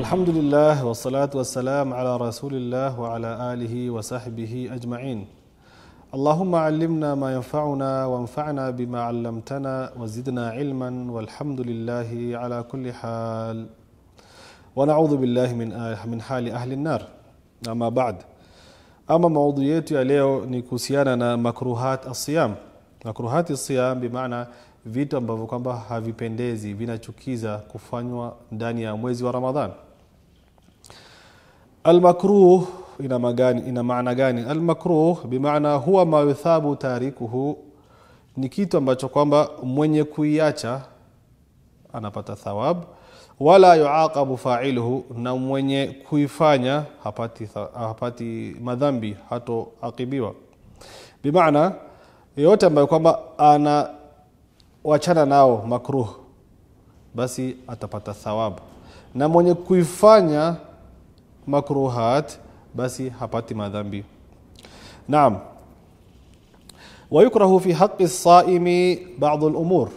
الحمد لله والصلاة والسلام على رسول الله وعلى آله وصحبه أجمعين اللهم علمنا ما ينفعنا وانفعنا بما علمتنا وزدنا علما والحمد لله على كل حال ونعوذ بالله من من حال أهل النار أما بعد أما موضوعيتي leo ni مكروهات الصيام makruhati siyam bi maana vitu ambavyo kwamba havipendezi vinachukiza kufanywa ndani ya mwezi wa Ramadhan. Almakruh ina magani, ina maana gani? Almakruh bi maana huwa ma yuthabu tarikuhu, ni kitu ambacho kwamba mwenye kuiacha anapata thawab, wala yuaqabu fa'iluhu, na mwenye kuifanya hapati, hapati madhambi, hatoaqibiwa bimaana yeyote ambaye kwamba anawachana nao makruh, basi atapata thawabu, na mwenye kuifanya makruhat basi hapati madhambi. Naam, wayukrahu fi haqi saimi badu lumur,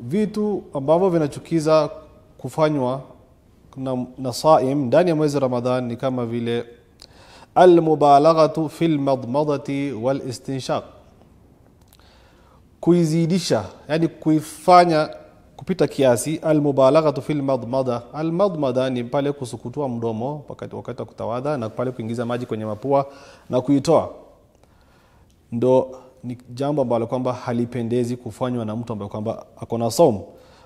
vitu ambavyo vinachukiza kufanywa na, na saim ndani ya mwezi Ramadhan ni kama vile almubalaghatu fi lmadmadati walistinshaq kuizidisha yani kuifanya kupita kiasi almubalaghatu fil madmada almadmada ni pale kusukutua mdomo wakati wa kutawadha na pale kuingiza maji kwenye mapua na kuitoa ndo ni jambo ambalo kwamba halipendezi kufanywa na mtu ambaye kwamba akona na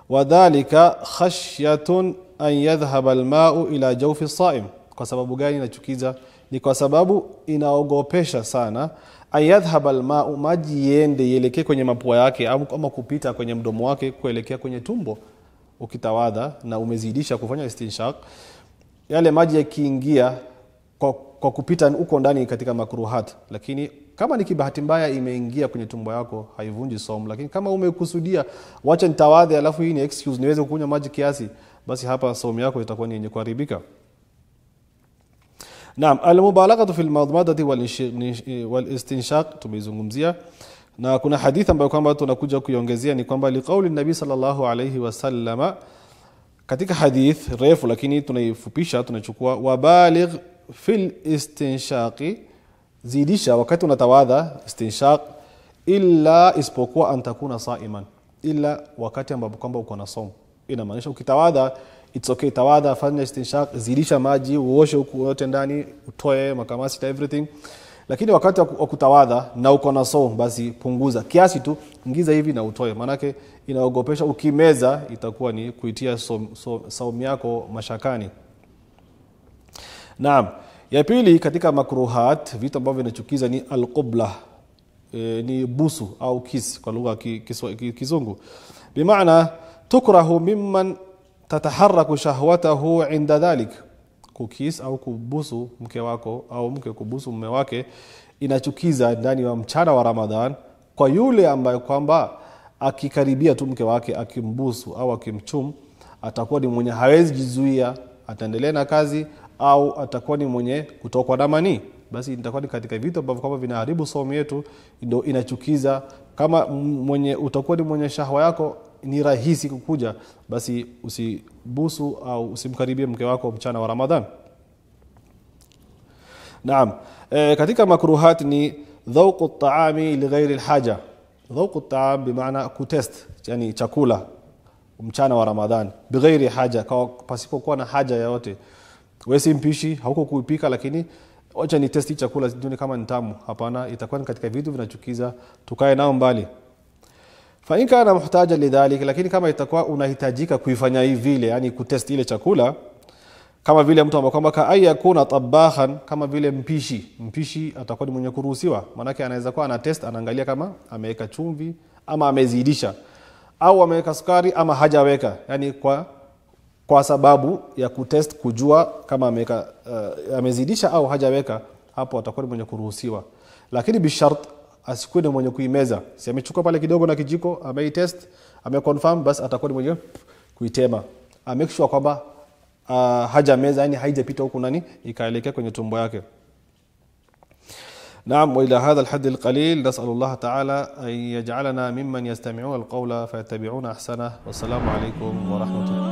wadhalika khashyatun an yadhhaba lmau ila jawfi saim kwa sababu gani inachukiza ni kwa sababu inaogopesha sana ayadhhaba almau, maji yende ielekee kwenye mapua yake, ama kupita kwenye mdomo wake kuelekea kwenye tumbo. Ukitawadha na umezidisha kufanya istinshaq, yale maji yakiingia kwa, kwa kupita huko ndani katika makruhat, lakini kama ni kibahati mbaya imeingia kwenye tumbo yako haivunji somo lakini kama umekusudia wacha nitawadhe, alafu hii ni excuse niweze kunywa maji kiasi, basi hapa somo yako itakuwa ni yenye kuharibika. نعم المبالغة في المضmadة والاستنshaq tumeizungumzia na kuna hadithi ambayo kwamba tunakuja kuiongezea ni kwamba liqauli nabii sallallahu alayhi wasallama katika hadith refu lakini tunaifupisha tunachukua wabaligh fil istinshaqi zidisha wakati unatawadha istinshaq illa isipokuwa antakuna saiman ila wakati ambapo kwamba uko na somo inamaanisha ukitawadha it's okay, tawadha, fanya istinshaq, zidisha maji, uoshe huku yote ndani, utoe makamasi everything. Lakini wakati wa kutawadha na uko na saumu, basi punguza kiasi tu, ingiza hivi na utoe, maanake inaogopesha. Ukimeza itakuwa ni kuitia saumu yako mashakani. Naam, ya pili katika makruhat, vitu ambavyo vinachukiza ni alqubla e, ni busu au kis kwa lugha kizungu, bimana tukrahu mimman tataharaku shahwatahu inda dhalik kukis au kubusu mke wako au mke kubusu mume wake inachukiza ndani ya mchana wa ramadhan kwa yule ambaye kwamba akikaribia tu mke wake akimbusu au akimchum atakuwa ni mwenye hawezi jizuia ataendelea na kazi au atakuwa ni mwenye kutokwa damani basi itakuwa ni katika vitu ambavyo kwamba vinaharibu somo yetu ndo inachukiza kama mwenye utakuwa ni mwenye shahwa yako ni rahisi kukuja basi usibusu au usimkaribie mke wako mchana wa ramadhan naam e, katika makruhat ni dhauqu taami lighairi lhaja dhauqu taam bimaana kutest yani chakula mchana wa ramadhan bighairi haja pasipokuwa na haja yoyote we si mpishi hauko kuipika lakini wacha ni testi chakula sijuni kama ni tamu hapana itakuwa katika vitu vinachukiza tukae nao mbali fa in kana muhtaja lidhalik, lakini kama itakuwa unahitajika kuifanya hii vile, yani kutest ile chakula kama vile mtu ambaye kwamba kaai yakuna tabakhan, kama vile mpishi. Mpishi atakuwa ni mwenye kuruhusiwa, manake anaweza kuwa ana test, anaangalia kama ameweka chumvi ama amezidisha au ameweka sukari ama hajaweka, yani kwa, kwa sababu ya kutest kujua kama ameweka, uh, eh, amezidisha au hajaweka, hapo atakuwa ni mwenye kuruhusiwa, lakini bishart asikuwe ni mwenye kuimeza. Si amechukua pale kidogo na kijiko, ameitest, ameconfirm, basi atakuwa ni mwenye kuitema. Amake ah, sure kwamba uh, haja meza yani haijapita huku nani ikaelekea kwenye tumbo yake. نعم وإلى هذا الحد القليل نسأل الله تعالى أن يجعلنا ممن يستمعون القول فيتبعون أحسنه والسلام عليكم ورحمة الله